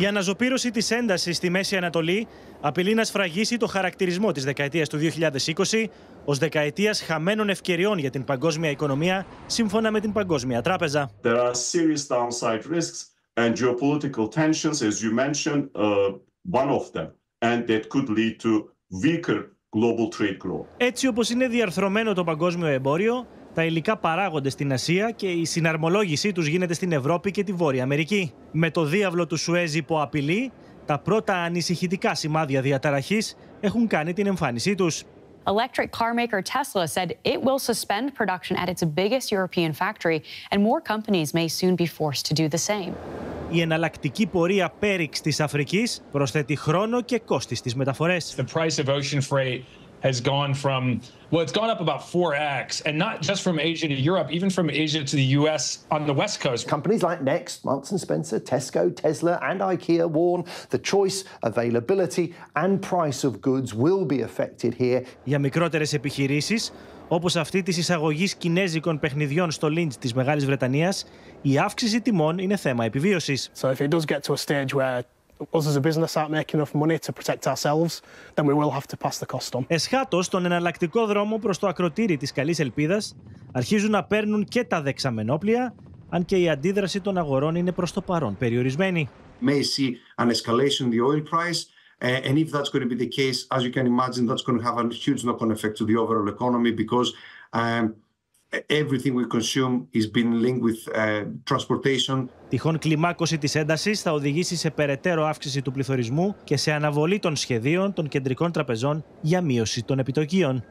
Η αναζωπήρωση της έντασης στη Μέση Ανατολή απειλεί να σφραγίσει το χαρακτηρισμό της δεκαετίας του 2020 ως δεκαετίας χαμένων ευκαιριών για την παγκόσμια οικονομία, σύμφωνα με την Παγκόσμια Τράπεζα. Έτσι όπως είναι διαρθρωμένο το παγκόσμιο εμπόριο, τα υλικά παράγονται στην Ασία και η συναρμολόγησή τους γίνεται στην Ευρώπη και τη Βόρεια Αμερική. Με το διάβλο του Σουέζι υπό απειλή, τα πρώτα ανησυχητικά σημάδια διαταραχής έχουν κάνει την εμφάνισή τους. Electric car maker Tesla said it will suspend production at its biggest European factory, and more companies may soon be forced to do the same. Η εναλλακτική πορεία πέριξ της Αφρικής προσθέτει χρόνο και κόστης στις μεταφορές. The price of ocean freight has gone from well, it's gone up about 4x, and not just from Asia to Europe, even from Asia to the US on the West Coast. Companies like Next, Marks and Spencer, Tesco, Tesla, and IKEA warn the choice, availability, and price of goods will be affected here. Για μικρότερες επιχειρήσεις, όπως αυτή της εισαγωγής κινέζικων παιχνιδιών στο Lynch της Μεγάλης Βρετανίας, η αύξηση τιμών είναι θέμα επιβίωσης. So if it does get to a stage where us as a business aren't making enough money to protect ourselves, then we will have to pass the cost on. Εσχάτως, τον εναλλακτικό δρόμο προς το ακροτήρι της καλής ελπίδας αρχίζουν να παίρνουν και τα δεξαμενόπλια, αν και η αντίδραση των αγορών είναι προς το παρόν περιορισμένη. May see an escalation in the oil price, Uh, and if that's going to be the case, as you can imagine, that's going to have a huge knock-on effect to the overall economy because um, everything we uh, Τυχόν κλιμάκωση της έντασης θα οδηγήσει σε περαιτέρω αύξηση του πληθωρισμού και σε αναβολή των σχεδίων των κεντρικών τραπεζών για μείωση των επιτοκίων.